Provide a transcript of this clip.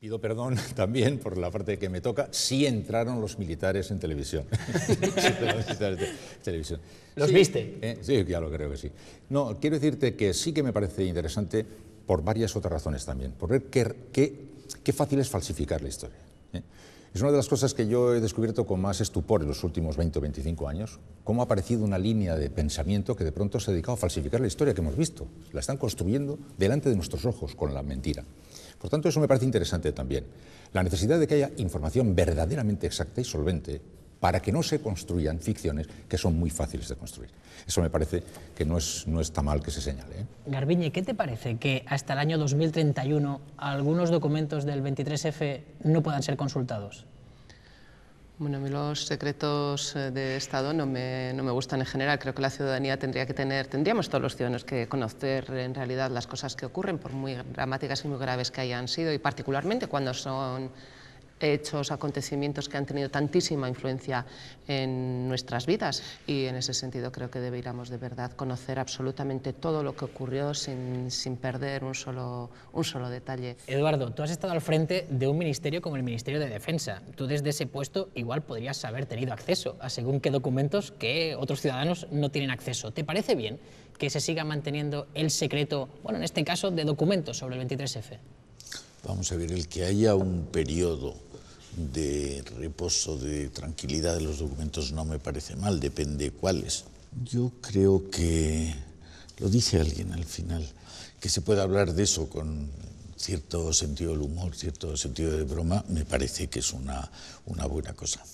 Pido perdón también por la parte que me toca. Sí entraron los militares en televisión. ¿Los viste? Eh, sí, ya lo creo que sí. No, quiero decirte que sí que me parece interesante por varias otras razones también. Por ver qué, fácil es falsificar la historia. ¿eh? Es una de las cosas que yo he descubierto con más estupor en los últimos 20 o 25 años, cómo ha aparecido una línea de pensamiento que de pronto se ha dedicado a falsificar la historia que hemos visto. La están construyendo delante de nuestros ojos con la mentira. Por tanto, eso me parece interesante también. La necesidad de que haya información verdaderamente exacta y solvente para que no se construyan ficciones que son muy fáciles de construir. Eso me parece que no, es, no está mal que se señale. ¿eh? Garbiñe, ¿qué te parece que hasta el año 2031 algunos documentos del 23F no puedan ser consultados? Bueno, a mí los secretos eh, de Estado no no me, gustan en general. Creo que la ciudadanía tendría que tener, tendríamos todos los ciudadanos que conocer en realidad las cosas que ocurren, por muy dramáticas y muy graves que hayan sido, y particularmente cuando son hechos, acontecimientos que han tenido tantísima influencia en nuestras vidas y en ese sentido creo que deberíamos de verdad conocer absolutamente todo lo que ocurrió sin, perder un solo, un solo detalle. Eduardo, tú has estado al frente de un ministerio como el Ministerio de Defensa. Tú desde ese puesto igual podrías haber tenido acceso a según qué documentos que otros ciudadanos no tienen acceso. ¿Te parece bien que se siga manteniendo el secreto, bueno, en este caso, de documentos sobre el 23F? Vamos a ver, el que haya un periodo de reposo, de tranquilidad de los documentos no me parece mal, depende cuáles. Yo creo que, lo dice alguien al final, que se puede hablar de eso con cierto sentido del humor, cierto sentido de broma, me parece que es una buena cosa.